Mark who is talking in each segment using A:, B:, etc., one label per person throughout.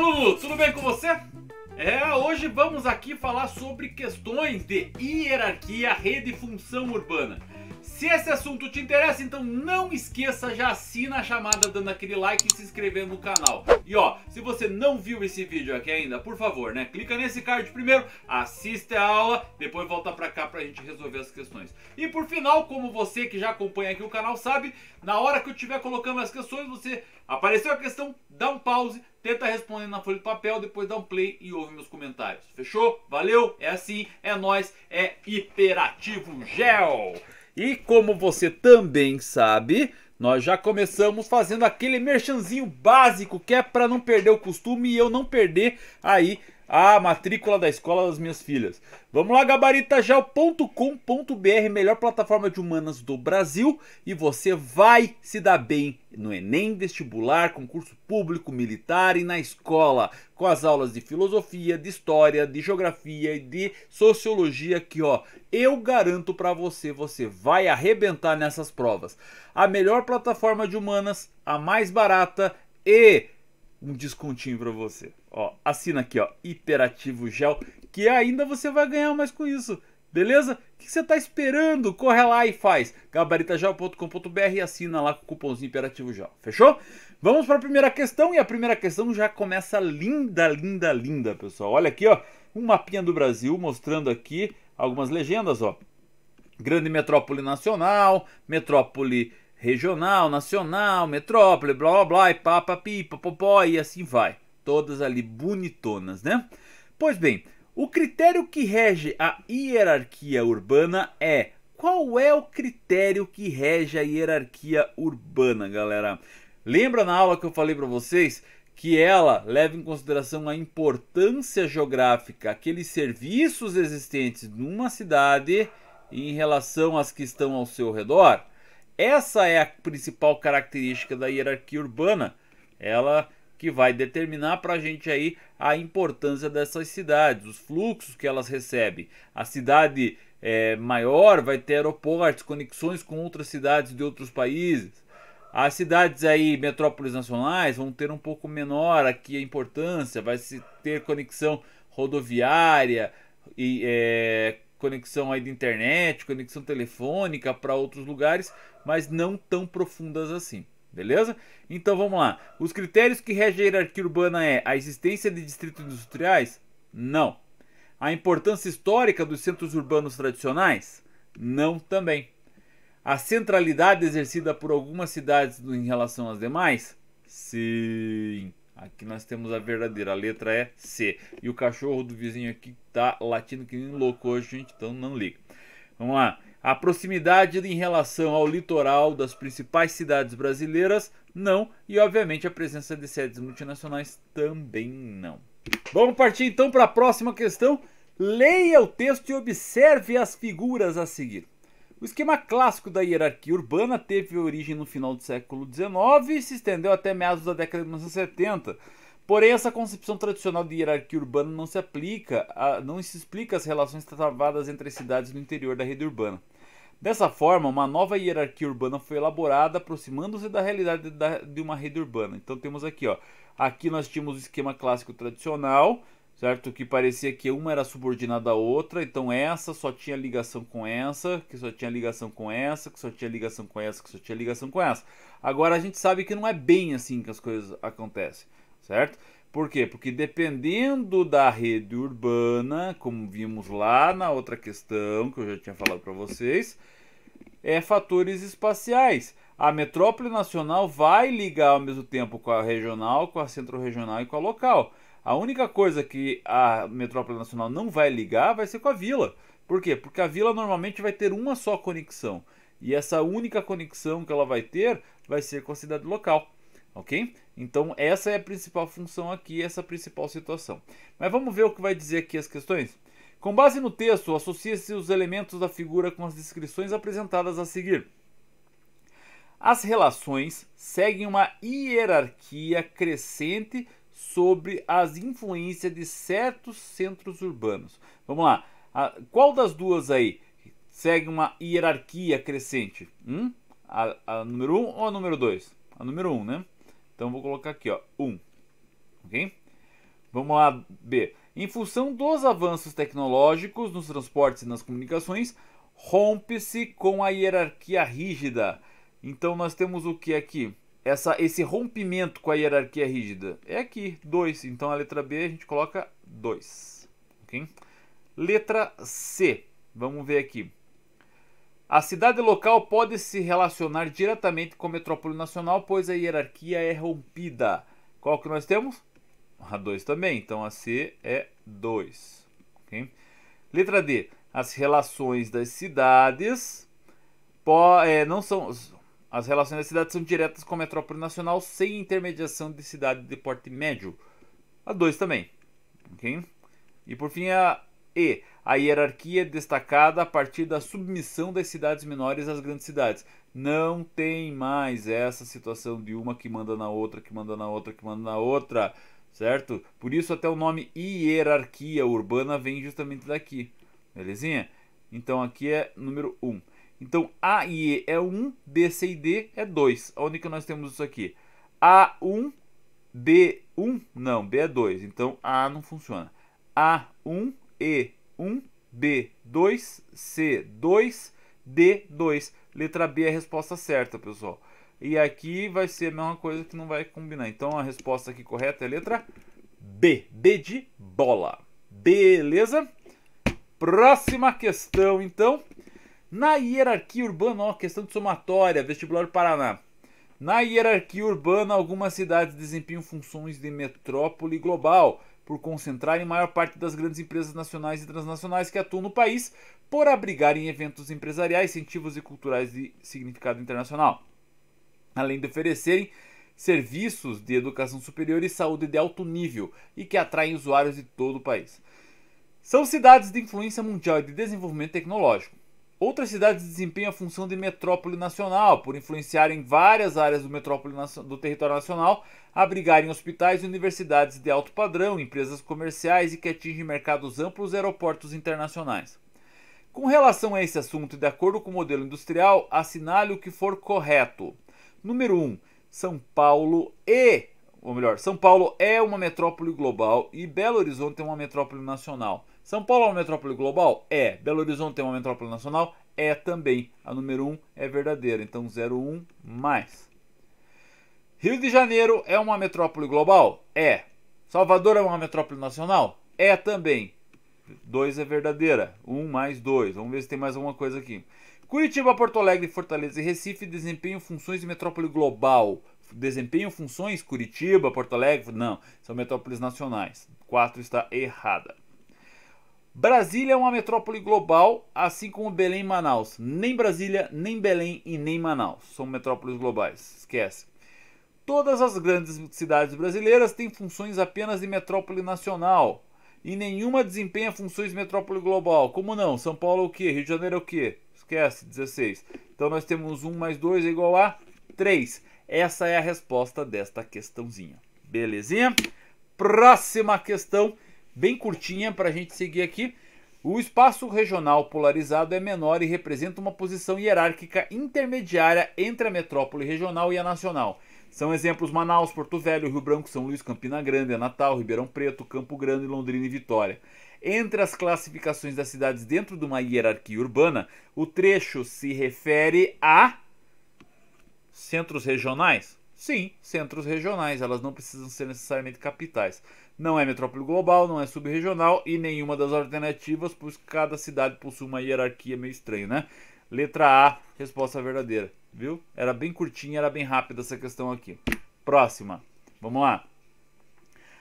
A: Marcelo, tudo bem com você? É, hoje vamos aqui falar sobre questões de hierarquia, rede e função urbana. Se esse assunto te interessa, então não esqueça, já assina a chamada dando aquele like e se inscrevendo no canal. E ó, se você não viu esse vídeo aqui ainda, por favor, né, clica nesse card primeiro, assiste a aula, depois volta pra cá pra gente resolver as questões. E por final, como você que já acompanha aqui o canal sabe, na hora que eu estiver colocando as questões, você apareceu a questão, dá um pause, tenta responder na folha de papel, depois dá um play e ouve meus comentários. Fechou? Valeu? É assim, é nós, é hiperativo gel. E como você também sabe, nós já começamos fazendo aquele merchanzinho básico que é para não perder o costume e eu não perder aí a matrícula da escola das minhas filhas. Vamos lá, gabaritajal.com.br, melhor plataforma de humanas do Brasil, e você vai se dar bem no Enem vestibular, concurso público, militar e na escola, com as aulas de filosofia, de história, de geografia e de sociologia que, ó, eu garanto para você, você vai arrebentar nessas provas. A melhor plataforma de humanas, a mais barata e um descontinho para você. Ó, assina aqui, ó, Hiperativo Gel, que ainda você vai ganhar mais com isso. Beleza? O que você está esperando? Corre lá e faz. Gabaritagel.com.br e assina lá com o cupomzinho Imperativo Gel. Fechou? Vamos para a primeira questão. E a primeira questão já começa linda, linda, linda, pessoal. Olha aqui, ó. Um mapinha do Brasil mostrando aqui algumas legendas, ó. Grande metrópole nacional, metrópole regional, nacional, metrópole, blá blá blá, e pá, pá, popó, e assim vai. Todas ali bonitonas, né? Pois bem, o critério que rege a hierarquia urbana é. Qual é o critério que rege a hierarquia urbana, galera? Lembra na aula que eu falei para vocês que ela leva em consideração a importância geográfica, aqueles serviços existentes numa cidade em relação às que estão ao seu redor? Essa é a principal característica da hierarquia urbana, ela que vai determinar para a gente aí a importância dessas cidades, os fluxos que elas recebem. A cidade é, maior vai ter aeroportos, conexões com outras cidades de outros países. As cidades aí, metrópoles nacionais, vão ter um pouco menor aqui a importância, vai se ter conexão rodoviária e é, conexão aí de internet, conexão telefônica para outros lugares, mas não tão profundas assim. Beleza? Então vamos lá. Os critérios que regem a hierarquia urbana é a existência de distritos industriais? Não. A importância histórica dos centros urbanos tradicionais? Não também. A centralidade exercida por algumas cidades em relação às demais? Sim. Aqui nós temos a verdadeira, a letra é C. E o cachorro do vizinho aqui tá latindo que nem louco hoje, gente, então não liga. Vamos lá. A proximidade em relação ao litoral das principais cidades brasileiras, não. E, obviamente, a presença de sedes multinacionais também não. Vamos partir então para a próxima questão. Leia o texto e observe as figuras a seguir. O esquema clássico da hierarquia urbana teve origem no final do século XIX e se estendeu até meados da década de 1970. Porém, essa concepção tradicional de hierarquia urbana não se aplica, a, não se explica as relações travadas entre as cidades no interior da rede urbana. Dessa forma, uma nova hierarquia urbana foi elaborada, aproximando-se da realidade da, de uma rede urbana. Então temos aqui, ó, aqui nós tínhamos o esquema clássico tradicional, certo? Que parecia que uma era subordinada à outra, então essa só tinha ligação com essa, que só tinha ligação com essa, que só tinha ligação com essa, que só tinha ligação com essa. Agora a gente sabe que não é bem assim que as coisas acontecem, certo? Por quê? Porque dependendo da rede urbana, como vimos lá na outra questão que eu já tinha falado para vocês, é fatores espaciais. A metrópole nacional vai ligar ao mesmo tempo com a regional, com a centro-regional e com a local. A única coisa que a metrópole nacional não vai ligar vai ser com a vila. Por quê? Porque a vila normalmente vai ter uma só conexão. E essa única conexão que ela vai ter vai ser com a cidade local. Ok? Então, essa é a principal função aqui, essa é principal situação. Mas vamos ver o que vai dizer aqui as questões? Com base no texto, associa-se os elementos da figura com as descrições apresentadas a seguir. As relações seguem uma hierarquia crescente sobre as influências de certos centros urbanos. Vamos lá. A, qual das duas aí segue uma hierarquia crescente? Hum? A, a número 1 um ou a número 2? A número 1, um, né? Então vou colocar aqui, ó, 1. Um. OK? Vamos lá, B. Em função dos avanços tecnológicos nos transportes e nas comunicações, rompe-se com a hierarquia rígida. Então nós temos o que aqui? essa, esse rompimento com a hierarquia rígida? É aqui, 2. Então a letra B a gente coloca 2. Okay? Letra C. Vamos ver aqui. A cidade local pode se relacionar diretamente com a metrópole nacional, pois a hierarquia é rompida. Qual que nós temos? A 2 também, então a C é 2. Okay? Letra D. As relações das cidades po, é, não são, as relações da cidade são diretas com a metrópole nacional, sem intermediação de cidade de porte médio. A 2 também. Okay? E por fim, a E. A hierarquia é destacada a partir da submissão das cidades menores às grandes cidades. Não tem mais essa situação de uma que manda na outra, que manda na outra, que manda na outra, certo? Por isso até o nome hierarquia urbana vem justamente daqui. Belezinha? Então aqui é número 1. Um. Então A e E é 1, B, C e D é 2. Onde que nós temos isso aqui? A1, B 1 não, B é 2. Então A não funciona. A1, E1, B2, C2, D2. Letra B é a resposta certa, pessoal. E aqui vai ser a mesma coisa que não vai combinar. Então a resposta aqui correta é a letra B. B de bola. Beleza? Próxima questão, então. Na hierarquia urbana, ó, questão de somatória, vestibular Paraná. Na hierarquia urbana, algumas cidades desempenham funções de metrópole global, por concentrarem maior parte das grandes empresas nacionais e transnacionais que atuam no país, por abrigarem eventos empresariais, incentivos e culturais de significado internacional, além de oferecerem serviços de educação superior e saúde de alto nível e que atraem usuários de todo o país. São cidades de influência mundial e de desenvolvimento tecnológico. Outras cidades desempenham a função de metrópole nacional, por influenciarem várias áreas do, metrópole do território nacional, abrigarem hospitais e universidades de alto padrão, empresas comerciais e que atingem mercados amplos e aeroportos internacionais. Com relação a esse assunto e de acordo com o modelo industrial, assinale o que for correto. Número 1. Um, São Paulo e ou melhor, São Paulo é uma metrópole global e Belo Horizonte é uma metrópole nacional. São Paulo é uma metrópole global? É. Belo Horizonte é uma metrópole nacional? É também. A número 1 é verdadeira, então 01 mais. Rio de Janeiro é uma metrópole global? É. Salvador é uma metrópole nacional? É também. 2 é verdadeira. 1 um mais 2. Vamos ver se tem mais alguma coisa aqui. Curitiba, Porto Alegre, Fortaleza e Recife desempenham funções de metrópole global desempenham funções Curitiba, Porto Alegre, não, são metrópoles nacionais. 4 está errada. Brasília é uma metrópole global, assim como Belém e Manaus. Nem Brasília, nem Belém e nem Manaus são metrópoles globais. Esquece. Todas as grandes cidades brasileiras têm funções apenas de metrópole nacional. E nenhuma desempenha funções de metrópole global. Como não? São Paulo é o quê? Rio de Janeiro é o quê? Esquece, 16. Então nós temos 1 mais 2 é igual a 3. Essa é a resposta desta questãozinha. Belezinha? Próxima questão, bem curtinha para a gente seguir aqui. O espaço regional polarizado é menor e representa uma posição hierárquica intermediária entre a metrópole regional e a nacional. São exemplos Manaus, Porto Velho, Rio Branco, São Luís, Campina Grande, Natal, Ribeirão Preto, Campo Grande, Londrina e Vitória. Entre as classificações das cidades dentro de uma hierarquia urbana, o trecho se refere a Centros regionais? Sim, centros regionais, elas não precisam ser necessariamente capitais. Não é metrópole global, não é subregional e nenhuma das alternativas, pois cada cidade possui uma hierarquia meio estranha, né? Letra A, resposta verdadeira, viu? Era bem curtinha, era bem rápida essa questão aqui. Próxima, vamos lá.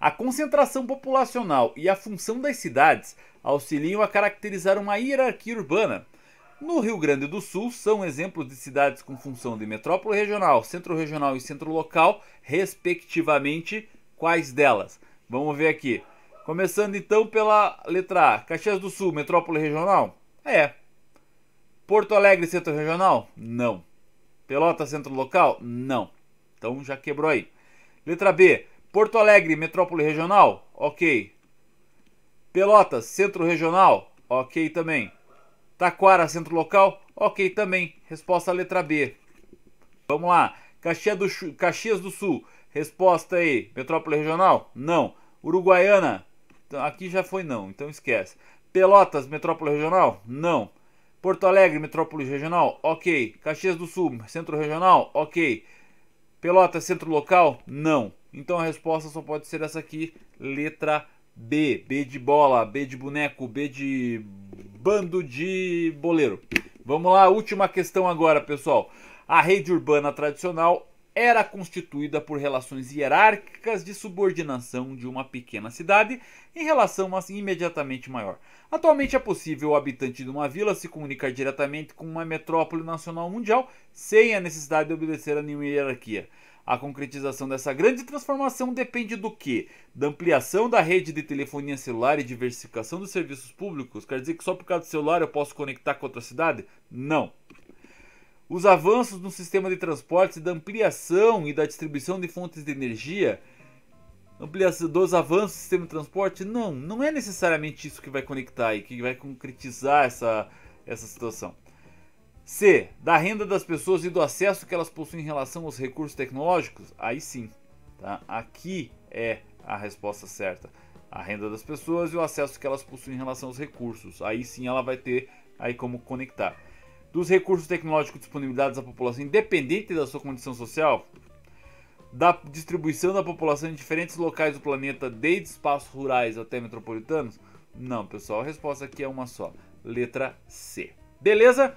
A: A concentração populacional e a função das cidades auxiliam a caracterizar uma hierarquia urbana no Rio Grande do Sul, são exemplos de cidades com função de metrópole regional, centro regional e centro local, respectivamente, quais delas? Vamos ver aqui. Começando então pela letra A. Caxias do Sul, metrópole regional? É. Porto Alegre, centro regional? Não. Pelota, centro local? Não. Então já quebrou aí. Letra B. Porto Alegre, metrópole regional? Ok. Pelotas, centro regional? Ok também. Taquara, centro local? Ok também. Resposta letra B. Vamos lá. Caxias do, Caxias do Sul. Resposta aí. Metrópole regional? Não. Uruguaiana? Então, aqui já foi não, então esquece. Pelotas, metrópole regional? Não. Porto Alegre, metrópole regional? Ok. Caxias do Sul, centro regional? Ok. Pelotas, centro local? Não. Então a resposta só pode ser essa aqui, letra B. B de bola, B de boneco, B de bando de boleiro. Vamos lá, última questão agora, pessoal. A rede urbana tradicional era constituída por relações hierárquicas de subordinação de uma pequena cidade em relação a uma imediatamente maior. Atualmente é possível o habitante de uma vila se comunicar diretamente com uma metrópole nacional mundial sem a necessidade de obedecer a nenhuma hierarquia. A concretização dessa grande transformação depende do quê? Da ampliação da rede de telefonia celular e diversificação dos serviços públicos? Quer dizer que só por causa do celular eu posso conectar com outra cidade? Não. Os avanços no sistema de transportes, da ampliação e da distribuição de fontes de energia, ampliação dos avanços do sistema de transporte, não, não é necessariamente isso que vai conectar e que vai concretizar essa, essa situação. C. Da renda das pessoas e do acesso que elas possuem em relação aos recursos tecnológicos? Aí sim. Tá? Aqui é a resposta certa. A renda das pessoas e o acesso que elas possuem em relação aos recursos. Aí sim ela vai ter aí como conectar. Dos recursos tecnológicos disponibilizados à população, independente da sua condição social? Da distribuição da população em diferentes locais do planeta, desde espaços rurais até metropolitanos? Não, pessoal, a resposta aqui é uma só. Letra C. Beleza?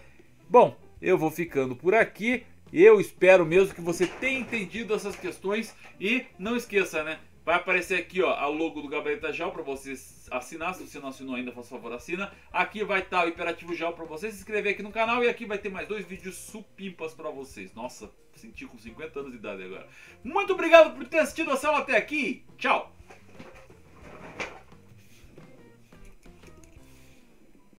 A: Bom, eu vou ficando por aqui. Eu espero mesmo que você tenha entendido essas questões e não esqueça, né? Vai aparecer aqui ó, a logo do Gabarita Jal para você assinar. Se você não assinou ainda, faça favor, assina. Aqui vai estar tá o Imperativo Jal para você se inscrever aqui no canal. E aqui vai ter mais dois vídeos supimpas para vocês. Nossa, senti com 50 anos de idade agora. Muito obrigado por ter assistido a sala até aqui. Tchau!